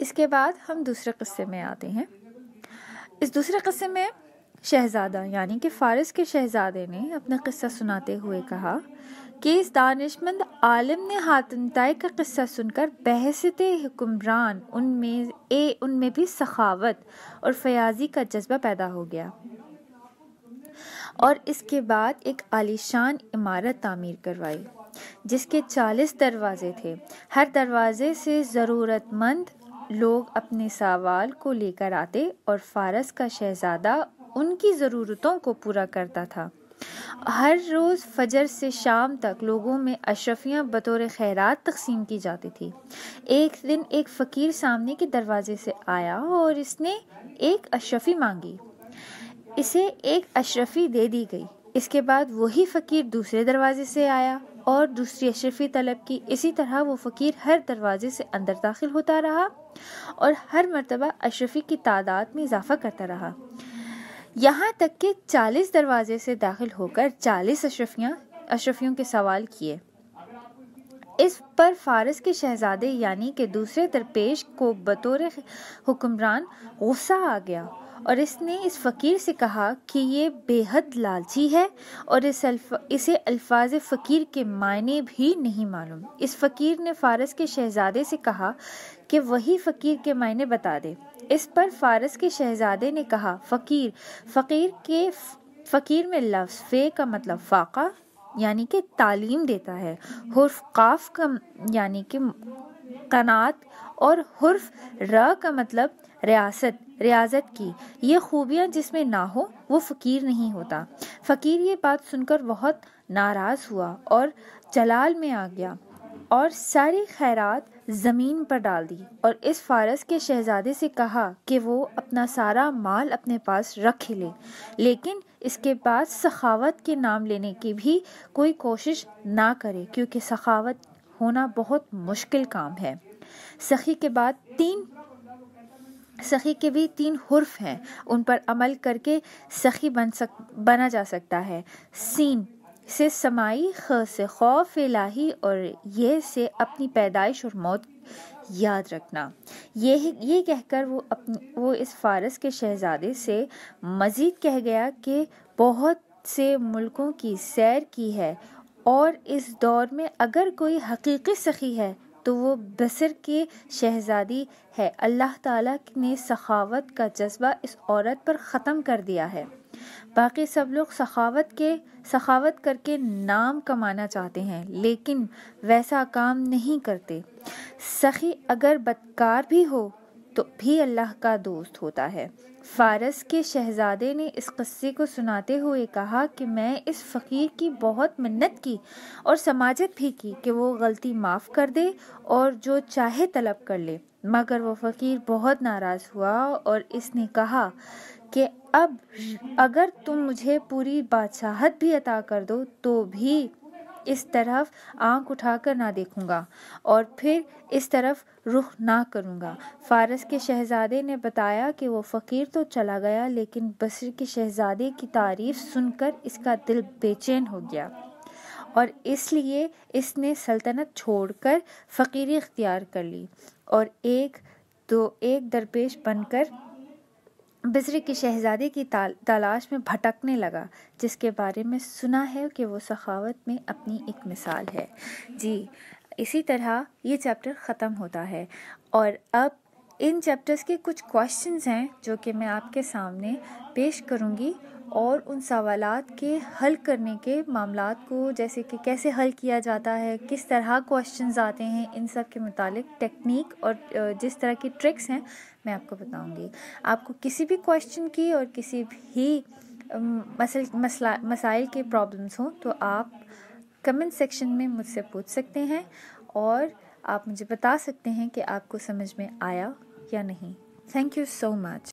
इसके बाद हम दूसरे क़स्से में आते हैं इस दूसरे क़स्से में शहज़ादा यानी कि फ़ारस के शहज़ादे ने अपना क़स्सा सुनाते हुए कहा कि इस दानिशमंद आलम ने हातमताई का क़स्सा सुनकर बहसत हुक्मरान उनमें ए उनमें भी सखावत और फयाजी का जज्बा पैदा हो गया और इसके बाद एक आलीशान इमारत तामीर करवाई जिसके चालीस दरवाजे थे हर दरवाजे से ज़रूरतमंद लोग अपने सवाल को लेकर आते और फारस का शहजादा उनकी ज़रूरतों को पूरा करता था हर रोज़ फजर से शाम तक लोगों में अशरफियाँ बतौर खैरात तकसीम की जाती थी एक दिन एक फ़कीर सामने के दरवाजे से आया और इसने एक अशरफी मांगी इसे एक अशरफी दे दी गई इसके बाद वही फ़कीर दूसरे दरवाजे से आया और दूसरी अशरफी तलब की इसी तरह वो फ़कीर हर दरवाजे से अंदर दाखिल होता रहा और हर मरतबा अशरफी की तादाद में इजाफा करता रहा यहाँ तक कि चालीस दरवाजे से दाखिल होकर चालीस अशरफियाँ अशरफियों के सवाल किए इस पर फारस के शहजादे यानी के दूसरे दरपेश को बतौर हुक्मरान गुस्सा आ गया और इसने इस फ़कीर से कहा कि ये बेहद लालची है और इस अल्फा, इसे अल्फाज फ़कीर के मायने भी नहीं मालूम इस फ़कीर ने फारस के शहजादे से कहा कि वही फ़कीर के मायने बता दे इस पर फारस के शहजादे ने कहा फ़कीर फ़कीर के फ़कीर में लफ्ज़ फ़े का मतलब फ़ाका यानी कि तालीम देता है हर्फ काफ का यानी कि कनात और हर्फ र का मतलब रियासत रियाजत की ये खूबियाँ जिसमें ना हो वो फ़कीर नहीं होता फ़कीर ये बात सुनकर बहुत नाराज़ हुआ और जलाल में आ गया और सारी खैरात ज़मीन पर डाल दी और इस फारस के शहजादे से कहा कि वो अपना सारा माल अपने पास रख ही ले। लेकिन इसके बाद सखावत के नाम लेने की भी कोई कोशिश ना करे क्योंकि सखावत होना बहुत मुश्किल काम है सखी के बाद तीन सखी के भी तीन हर्फ हैं उन पर अमल करके सखी बन सक बना जा सकता है सीन से समाई ख से खौफ लाही और ये से अपनी पैदाइश और मौत याद रखना ये ये कहकर वो अपनी वो इस फारस के शहजादे से मज़ीद कह गया कि बहुत से मुल्कों की सैर की है और इस दौर में अगर कोई हकीकी सखी है तो वो बसर के शहजादी है अल्लाह ताला ने सखावत का जज्बा इस औरत पर ख़त्म कर दिया है बाकी सब लोग सखावत के सखावत करके नाम कमाना चाहते हैं लेकिन वैसा काम नहीं करते सखी अगर बदकार भी हो तो भी अल्लाह का दोस्त होता है फारस के शहजादे ने इस कस्से को सुनाते हुए कहा कि मैं इस फ़कीर की बहुत मन्नत की और समाजत भी की कि वो गलती माफ़ कर दे और जो चाहे तलब कर ले मगर वह फ़कीर बहुत नाराज़ हुआ और इसने कहा कि अब अगर तुम मुझे पूरी बादशाहत भी अता कर दो तो भी इस तरफ आंख उठाकर ना देखूंगा और फिर इस तरफ रुख ना करूंगा फारस के शहजादे ने बताया कि वो फ़कीर तो चला गया लेकिन बसर के शहजादे की तारीफ सुनकर इसका दिल बेचैन हो गया और इसलिए इसने सल्तनत छोड़कर फ़कीरी इख्तियार कर ली और एक दो एक दरपेश बनकर बिजरी की शहजादे की तलाश में भटकने लगा जिसके बारे में सुना है कि वो सखावत में अपनी एक मिसाल है जी इसी तरह ये चैप्टर ख़त्म होता है और अब इन चैप्टर्स के कुछ क्वेश्चंस हैं जो कि मैं आपके सामने पेश करूँगी और उन सवाल के हल करने के मामला को जैसे कि कैसे हल किया जाता है किस तरह क्वेश्चन आते हैं इन सब के मुतालिक टेक्निक और जिस तरह की ट्रिक्स हैं मैं आपको बताऊंगी आपको किसी भी क्वेश्चन की और किसी भी मसल मसला मसाइल के प्रॉब्लम्स हों तो आप कमेंट सेक्शन में मुझसे पूछ सकते हैं और आप मुझे बता सकते हैं कि आपको समझ में आया या नहीं थैंक यू सो मच